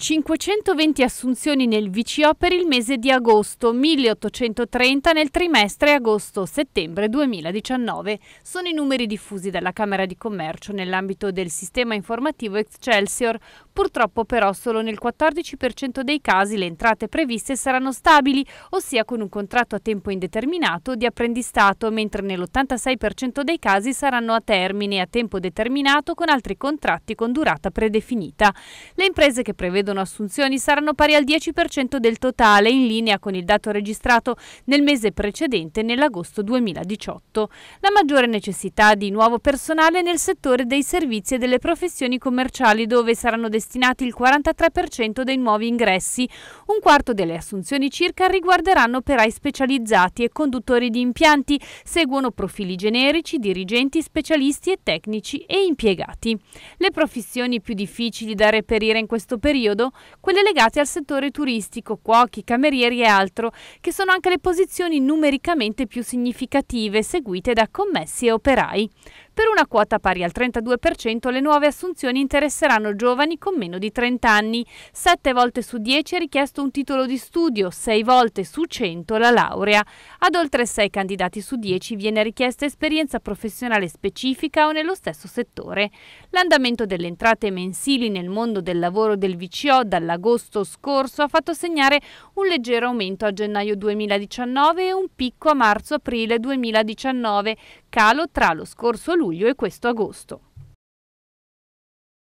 520 assunzioni nel VCO per il mese di agosto, 1830 nel trimestre agosto-settembre 2019. Sono i numeri diffusi dalla Camera di Commercio nell'ambito del sistema informativo Excelsior. Purtroppo però solo nel 14% dei casi le entrate previste saranno stabili, ossia con un contratto a tempo indeterminato di apprendistato, mentre nell'86% dei casi saranno a termine a tempo determinato con altri contratti con durata predefinita. Le imprese che prevedono prevedono assunzioni saranno pari al 10% del totale, in linea con il dato registrato nel mese precedente, nell'agosto 2018. La maggiore necessità di nuovo personale nel settore dei servizi e delle professioni commerciali, dove saranno destinati il 43% dei nuovi ingressi. Un quarto delle assunzioni circa riguarderanno operai specializzati e conduttori di impianti, seguono profili generici, dirigenti, specialisti e tecnici e impiegati. Le professioni più difficili da reperire in questo periodo modo quelle legate al settore turistico, cuochi, camerieri e altro, che sono anche le posizioni numericamente più significative seguite da commessi e operai. Per una quota pari al 32% le nuove assunzioni interesseranno giovani con meno di 30 anni. 7 volte su 10 è richiesto un titolo di studio, 6 volte su 100 la laurea. Ad oltre 6 candidati su 10 viene richiesta esperienza professionale specifica o nello stesso settore. L'andamento delle entrate mensili nel mondo del lavoro del VCO dall'agosto scorso ha fatto segnare un leggero aumento a gennaio 2019 e un picco a marzo-aprile 2019 calo tra lo scorso luglio e questo agosto.